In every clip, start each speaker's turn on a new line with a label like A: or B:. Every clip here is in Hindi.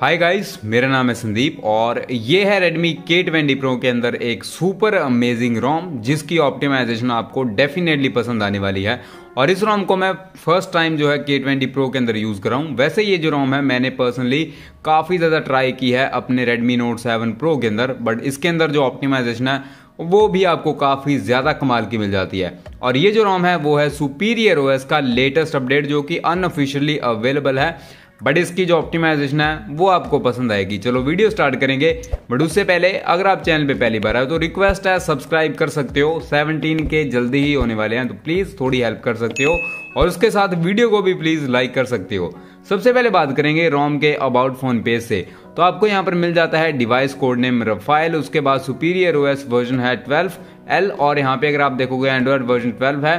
A: हाय गाइस मेरा नाम है संदीप और ये है Redmi K20 Pro के अंदर एक सुपर अमेजिंग रोम जिसकी ऑप्टिमाइजेशन आपको डेफिनेटली पसंद आने वाली है और इस रोम को मैं फर्स्ट टाइम जो है के ट्वेंटी प्रो के अंदर यूज़ कर रहा हूँ वैसे ये जो रोम है मैंने पर्सनली काफ़ी ज़्यादा ट्राई की है अपने Redmi Note 7 Pro के अंदर बट इसके अंदर जो ऑप्टिमाइजेशन है वो भी आपको काफ़ी ज़्यादा कमाल की मिल जाती है और ये जो रोम है वो है सुपीरियर ओएस का लेटेस्ट अपडेट जो कि अनऑफिशियली अवेलेबल है बट इसकी जो ऑप्टिमाइजेशन है वो आपको पसंद आएगी चलो वीडियो स्टार्ट करेंगे बट उससे पहले अगर आप चैनल पे पहली बार आए तो रिक्वेस्ट है सब्सक्राइब कर सकते हो 17 के जल्दी ही होने वाले हैं तो प्लीज़ थोड़ी हेल्प कर सकते हो और उसके साथ वीडियो को भी प्लीज़ लाइक कर सकते हो सबसे पहले बात करेंगे रोम के अबाउट फोन पे से तो आपको यहाँ पर मिल जाता है डिवाइस कोड नेम रफाइल उसके बाद सुपीरियर ओएस वर्जन है 12 एल और यहाँ पे अगर आप देखोगे एंड्रॉयड वर्जन 12 है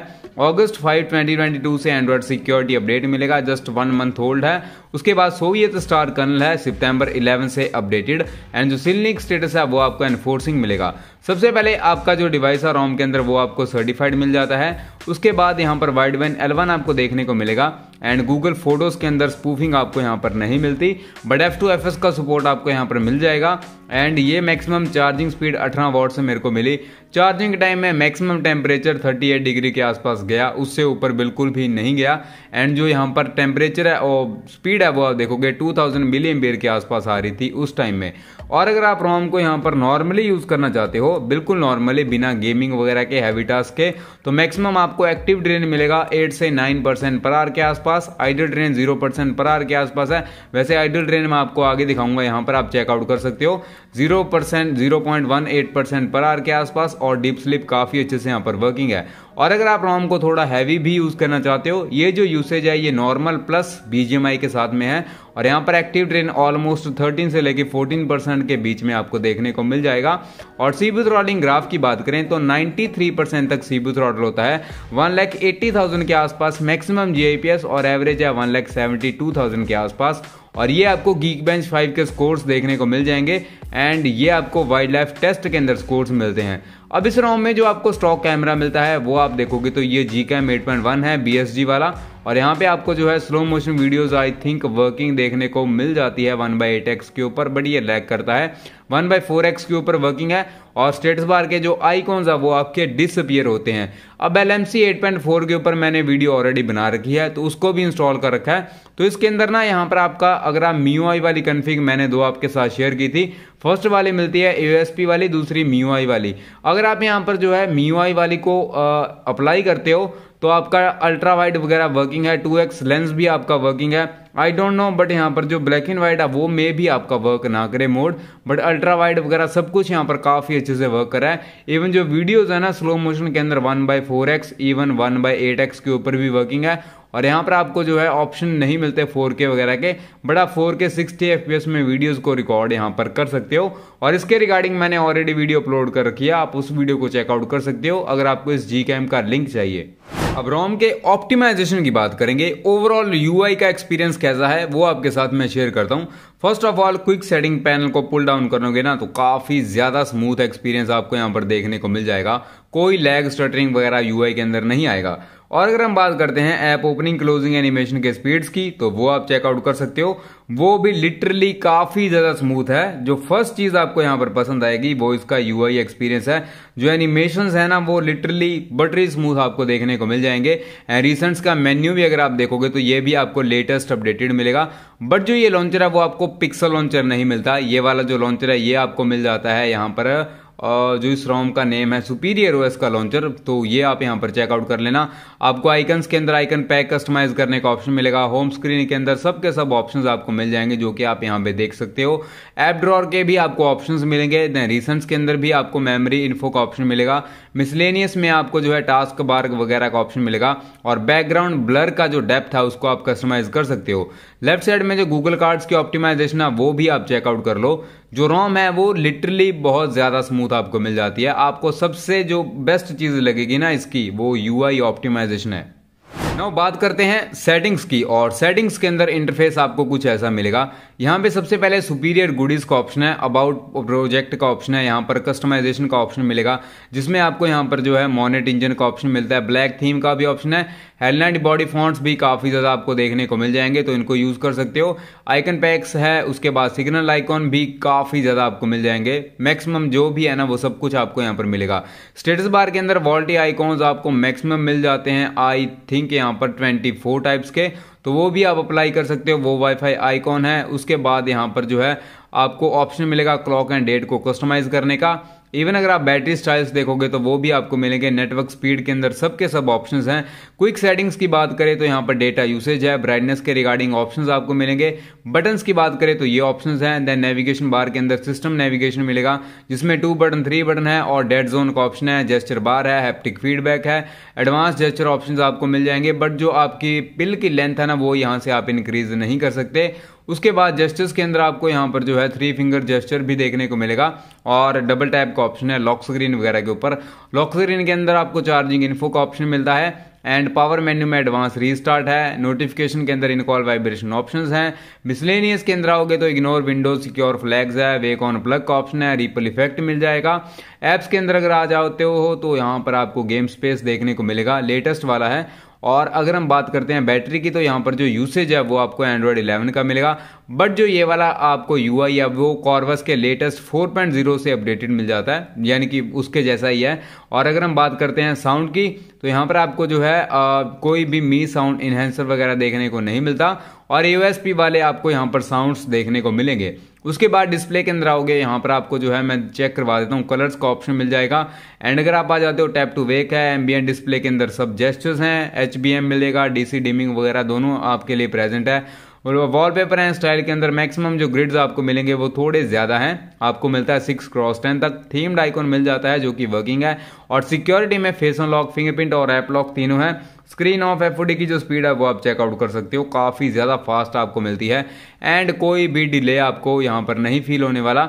A: अगस्त 5 2022 से एंड्रॉयड सिक्योरिटी अपडेट मिलेगा जस्ट वन मंथ ओल्ड है उसके बाद सोवियत स्टार कर्नल है सितंबर 11 से अपडेटेड एंड जो सिलनिक स्टेटस है वो आपको एनफोर्सिंग मिलेगा सबसे पहले आपका जो डिवाइस है रोम के अंदर वो आपको सर्टिफाइड मिल जाता है उसके बाद यहाँ पर वाइड वैन आपको देखने को मिलेगा एंड गूगल फोटोज़ के अंदर स्पूफिंग आपको यहाँ पर नहीं मिलती but F two F S का सपोर्ट आपको यहाँ पर मिल जाएगा एंड ये मैक्सिमम चार्जिंग स्पीड 18 वॉट से मेरे को मिली चार्जिंग टाइम में मैक्सिमम टेम्परेचर 38 डिग्री के आसपास गया उससे ऊपर बिल्कुल भी नहीं गया एंड जो यहाँ पर टेम्परेचर है और स्पीड है वो आप देखोगे 2000 थाउजेंड मिली के आसपास आ रही थी उस टाइम में और अगर आप रोम को यहाँ पर नॉर्मली यूज़ करना चाहते हो बिल्कुल नॉर्मली बिना गेमिंग वगैरह के हैवी टास्क के तो मैक्सिमम आपको एक्टिव ड्रेन मिलेगा एट से नाइन परसेंट पर आर के आसपास idle drain zero percent per hour के आसपास है वैसे आइडल ड्रेन में आपको आगे दिखाऊंगा यहाँ पर आप चेकआउट कर सकते हो zero percent zero point one eight percent per hour के आसपास और डीप स्लिप काफ़ी अच्छे से यहाँ पर वर्किंग है और अगर आप रोम को थोड़ा हैवी भी यूज़ करना चाहते हो ये जो यूसेज है ये नॉर्मल प्लस बी के साथ में है और यहाँ पर एक्टिव ट्रेन ऑलमोस्ट 13 से लेकर 14 परसेंट के बीच में आपको देखने को मिल जाएगा और सीबूथ रॉलिंग ग्राफ की बात करें तो 93 परसेंट तक सीबूथ रॉडल होता है वन लैख एट्टी थाउजेंड के आसपास मैक्सिमम जी और एवरेज है one lakh seventy two thousand के आसपास और ये आपको गीक बेंच फाइव के स्कोर्स देखने को मिल जाएंगे एंड ये आपको वाइल्ड लाइफ टेस्ट के अंदर स्कोर्स मिलते हैं अब इस राउंड में जो आपको स्टॉक कैमरा मिलता है वो आप देखोगे तो ये GCam eight point one है बी वाला और यहाँ पे आपको जो है slow motion videos I think working देखने को मिल जाती है वन बाई एट एक्स के ऊपर बट ये लैग करता है वन बाई फोर एक्स के ऊपर वर्किंग है और स्टेटस बार के जो आइकॉन्स है वो आपके डिसअपियर होते हैं अब L M C eight point four के ऊपर मैंने वीडियो ऑलरेडी बना रखी है तो उसको भी इंस्टॉल कर रखा है तो इसके अंदर ना यहाँ पर आपका अगर आप मी आई वाली कन्फिग मैंने दो आपके साथ शेयर की थी फर्स्ट वाली मिलती है पी वाली दूसरी मी आई वाली अगर आप यहाँ पर जो है मी आई वाली को अप्लाई करते हो तो आपका अल्ट्रा वाइड वगैरह वर्किंग है टू एक्स लेंस भी आपका वर्किंग है आई डोंट नो बट यहाँ पर जो ब्लैक एंड वाइट है वो मे भी आपका वर्क ना करे मोड बट अल्ट्रा वाइड वगैरह सब कुछ यहाँ पर काफ़ी अच्छे से वर्क करा है इवन जो वीडियोज़ है ना स्लो मोशन के अंदर one by four X even one by eight X के ऊपर भी वर्किंग है और यहाँ पर आपको जो है ऑप्शन नहीं मिलते 4K वगैरह के बट आप फोर के सिक्सटी में वीडियोस को रिकॉर्ड यहाँ पर कर सकते हो और इसके रिगार्डिंग मैंने ऑलरेडी वीडियो अपलोड कर रखी है आप उस वीडियो को चेकआउट कर सकते हो अगर आपको इस जी का लिंक चाहिए अब रोम के ऑप्टिमाइजेशन की बात करेंगे ओवरऑल यूआई का एक्सपीरियंस कैसा है वो आपके साथ मैं शेयर करता हूँ first of all quick setting panel को पुल डाउन करोगे ना तो काफ़ी ज़्यादा स्मूथ एक्सपीरियंस आपको यहाँ पर देखने को मिल जाएगा कोई लैग स्टटरिंग वगैरह यूआई के अंदर नहीं आएगा और अगर हम बात करते हैं ऐप ओपनिंग क्लोजिंग एनिमेशन के स्पीड्स की तो वो आप चेकआउट कर सकते हो वो भी लिटरली काफी ज्यादा स्मूथ है जो फर्स्ट चीज आपको यहां पर पसंद आएगी वो इसका यूआई एक्सपीरियंस है जो एनिमेशन है ना वो लिटरली बटरी स्मूथ आपको देखने को मिल जाएंगे रिसेंट्स का मेन्यू भी अगर आप देखोगे तो ये भी आपको लेटेस्ट अपडेटेड मिलेगा बट जो ये लॉन्चर है वो आपको पिक्सल लॉन्चर नहीं मिलता ये वाला जो लॉन्चर है ये आपको मिल जाता है यहाँ पर जो इस रोम का नेम है सुपीरियर ओएस का लॉन्चर तो ये आप यहाँ पर चेकआउट कर लेना आपको आइकन्स के अंदर आइकन पैक कस्टमाइज करने का ऑप्शन मिलेगा होम स्क्रीन के अंदर सब के सब ऑप्शंस आपको मिल जाएंगे जो कि आप यहाँ पे देख सकते हो ऐप ड्रॉर के भी आपको ऑप्शन मिलेंगे देन रिसेंट्स के अंदर भी आपको मेमरी इन्फो का ऑप्शन मिलेगा मिसलेनियस में आपको जो है टास्क बार वगैरह का ऑप्शन मिलेगा और बैकग्राउंड ब्लर का जो डेप्थ है उसको आप कस्टमाइज कर सकते हो लेफ्ट साइड में जो गूगल कार्ड्स की ऑप्टिमाइजेशन है वो भी आप चेकआउट कर लो जो रोम है वो लिटरली बहुत ज़्यादा स्मूथ ग्रोथ आपको मिल जाती है आपको सबसे जो बेस्ट चीज़ लगेगी ना इसकी वो यू आई ऑप्टिमाइजेशन है नाउ बात करते हैं सेटिंग्स की और सेटिंग्स के अंदर इंटरफेस आपको कुछ ऐसा मिलेगा यहाँ पे सबसे पहले सुपीरियर गुडीज़ का ऑप्शन है अबाउट प्रोजेक्ट का ऑप्शन है यहाँ पर कस्टमाइजेशन का ऑप्शन मिलेगा जिसमें आपको यहाँ पर जो है मॉनेट इंजन का ऑप्शन मिलता है ब्लैक थीम का भी ऑप्शन है हेलैंड बॉडी फॉन्ट्स भी काफ़ी ज़्यादा आपको देखने को मिल जाएंगे तो इनको यूज़ कर सकते हो आइकन पैक्स है उसके बाद सिग्नल आइकॉन भी काफ़ी ज़्यादा आपको मिल जाएंगे मैक्सिमम जो भी है ना वो सब कुछ आपको यहाँ पर मिलेगा स्टेटस बार के अंदर वॉल्टी आइकॉन्स आपको मैक्सिमम मिल जाते हैं आई थिंक यहाँ पर ट्वेंटी फोर टाइप्स के तो वो भी आप अप्लाई कर सकते हो वो वाईफाई आइकॉन है उसके बाद यहाँ पर जो है आपको ऑप्शन मिलेगा क्लॉक एंड डेट को कस्टमाइज करने का इवन अगर आप बैटरी स्टाइल्स देखोगे तो वो भी आपको मिलेंगे नेटवर्क स्पीड के अंदर सब ऑप्शंस सब हैं क्विक सेटिंग्स की बात करें तो यहाँ पर डेटा यूसेज है ब्राइटनेस के रिगार्डिंग ऑप्शंस आपको मिलेंगे बटन्स की बात करें तो ये ऑप्शंस हैं देन नेविगेशन बार के अंदर सिस्टम नेविगेशन मिलेगा जिसमें टू बटन थ्री बटन है और डेड जोन का ऑप्शन है जेस्चर बार है हैप्टिक फीडबैक है एडवांस जेस्चर ऑप्शन आपको मिल जाएंगे बट जो आपकी पिल की लेंथ है ना वो यहाँ से आप इंक्रीज नहीं कर सकते उसके बाद जेस्टर्स के अंदर आपको यहाँ पर जो है थ्री फिंगर जेस्टर भी देखने को मिलेगा और डबल टैप का ऑप्शन है लॉक स्क्रीन वगैरह के ऊपर लॉक स्क्रीन के अंदर आपको चार्जिंग इन्फो का ऑप्शन मिलता है एंड पावर मेन्यू में एडवांस रीस्टार्ट है नोटिफिकेशन के अंदर इनकॉल वाइब्रेशन ऑप्शन हैं मिसलेनियस के अंदर आओगे तो इग्नोर विंडोज सिक्योर फ्लैग्स है वेक ऑन प्लग का ऑप्शन है रीपल इफेक्ट मिल जाएगा एप्स के अंदर अगर आ जाते हो तो यहाँ पर आपको गेम स्पेस देखने को मिलेगा लेटेस्ट वाला है और अगर हम बात करते हैं बैटरी की तो यहाँ पर जो यूसेज है वो आपको एंड्रॉयड 11 का मिलेगा बट जो ये वाला आपको यू आई है वो कॉर्वस के लेटेस्ट 4.0 से अपडेटेड मिल जाता है यानी कि उसके जैसा ही है और अगर हम बात करते हैं साउंड की तो यहाँ पर आपको जो है आ, कोई भी मी साउंड इन्हेंसर वगैरह देखने को नहीं मिलता और ए वाले आपको यहाँ पर साउंड्स देखने को मिलेंगे उसके बाद डिस्प्ले के अंदर आओगे यहाँ पर आपको जो है मैं चेक करवा देता हूँ कलर्स का ऑप्शन मिल जाएगा एंड अगर आप आ जाते हो टैप टू वेक है एम्बियन डिस्प्ले के अंदर सब जेस्टर्स हैं एच मिलेगा डीसी डिमिंग वगैरह दोनों आपके लिए प्रेजेंट है और वॉलपेपर है स्टाइल के अंदर मैक्सिमम जो ग्रिड्स आपको मिलेंगे वो थोड़े ज़्यादा हैं आपको मिलता है सिक्स क्रॉस टेन तक थीम्ड आइकॉन मिल जाता है जो कि वर्किंग है और सिक्योरिटी में फेस लॉक फिंगरप्रिंट और एप लॉक तीनों हैं स्क्रीन ऑफ एफ की जो स्पीड है वो आप चेकआउट कर सकते हो काफ़ी ज़्यादा फास्ट आपको मिलती है एंड कोई भी डिले आपको यहाँ पर नहीं फील होने वाला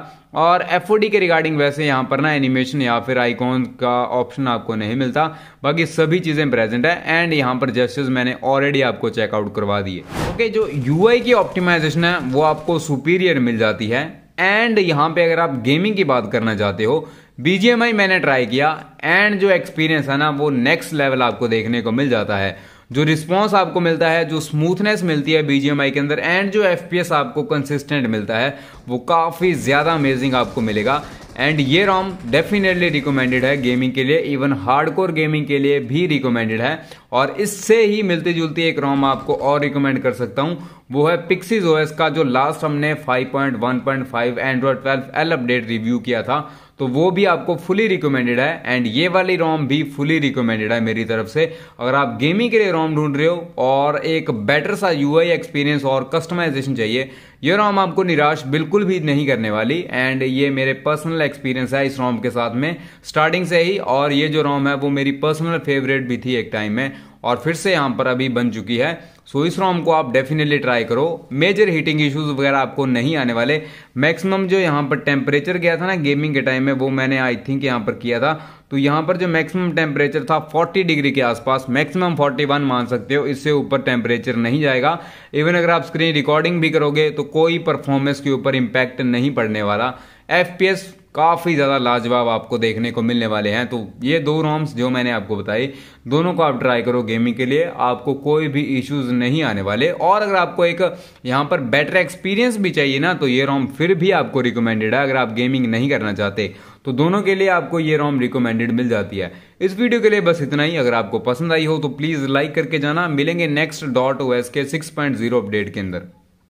A: और एफ के रिगार्डिंग वैसे यहाँ पर ना एनिमेशन या फिर आइकॉन का ऑप्शन आपको नहीं मिलता बाकी सभी चीज़ें प्रेजेंट है एंड यहाँ पर जस्टिस मैंने ऑलरेडी आपको चेकआउट करवा दिए ओके okay, जो यू की ऑप्टिमाइजेशन है वो आपको सुपीरियर मिल जाती है एंड यहाँ पे अगर आप गेमिंग की बात करना चाहते हो बीजीएमआई मैंने ट्राई किया एंड जो एक्सपीरियंस है ना वो नेक्स्ट लेवल आपको देखने को मिल जाता है जो रिस्पॉन्स आपको मिलता है जो स्मूथनेस मिलती है बीजीएमआई के अंदर एंड जो एफ आपको कंसिस्टेंट मिलता है वो काफ़ी ज़्यादा अमेजिंग आपको मिलेगा एंड ये रॉम डेफिनेटली रिकमेंडेड है गेमिंग के लिए इवन हार्डकोर गेमिंग के लिए भी रिकमेंडेड है और इससे ही मिलती जुलती एक रॉम आपको और रिकमेंड कर सकता हूँ वो है पिक्सीज ओएस का जो लास्ट हमने 5.1.5 एंड्रॉयड 12 एल अपडेट रिव्यू किया था तो वो भी आपको फुली रिकमेंडेड है एंड ये वाली रोम भी फुली रिकमेंडेड है मेरी तरफ से अगर आप गेमिंग के लिए रोम ढूंढ रहे हो और एक बेटर सा यू एक्सपीरियंस और कस्टमाइजेशन चाहिए ये रोम आपको निराश बिल्कुल भी नहीं करने वाली एंड ये मेरे पर्सनल एक्सपीरियंस है इस रोम के साथ में स्टार्टिंग से ही और ये जो रोम है वो मेरी पर्सनल फेवरेट भी थी एक टाइम में और फिर से यहाँ पर अभी बन चुकी है सो इस रोम को आप डेफिनेटली ट्राई करो मेजर हीटिंग इश्यूज वगैरह आपको नहीं आने वाले मैक्सिमम जो यहाँ पर टेम्परेचर गया था ना गेमिंग के टाइम में वो मैंने आई थिंक यहाँ पर किया था तो यहाँ पर जो मैक्सिमम टेम्परेचर था 40 डिग्री के आसपास मैक्सिमम 41 मान सकते हो इससे ऊपर टेम्परेचर नहीं जाएगा इवन अगर आप स्क्रीन रिकॉर्डिंग भी करोगे तो कोई परफॉर्मेंस के ऊपर इम्पैक्ट नहीं पड़ने वाला एफ काफ़ी ज़्यादा लाजवाब आपको देखने को मिलने वाले हैं तो ये दो रोम्स जो मैंने आपको बताई दोनों को आप ट्राई करो गेमिंग के लिए आपको कोई भी इश्यूज नहीं आने वाले और अगर आपको एक यहाँ पर बेटर एक्सपीरियंस भी चाहिए ना तो ये रोम फिर भी आपको रिकमेंडेड है अगर आप गेमिंग नहीं करना चाहते तो दोनों के लिए आपको ये रोम रिकमेंडेड मिल जाती है इस वीडियो के लिए बस इतना ही अगर आपको पसंद आई हो तो प्लीज़ लाइक करके जाना मिलेंगे नेक्स्ट डॉट ओ एस के सिक्स पॉइंट जीरो अपडेट के अंदर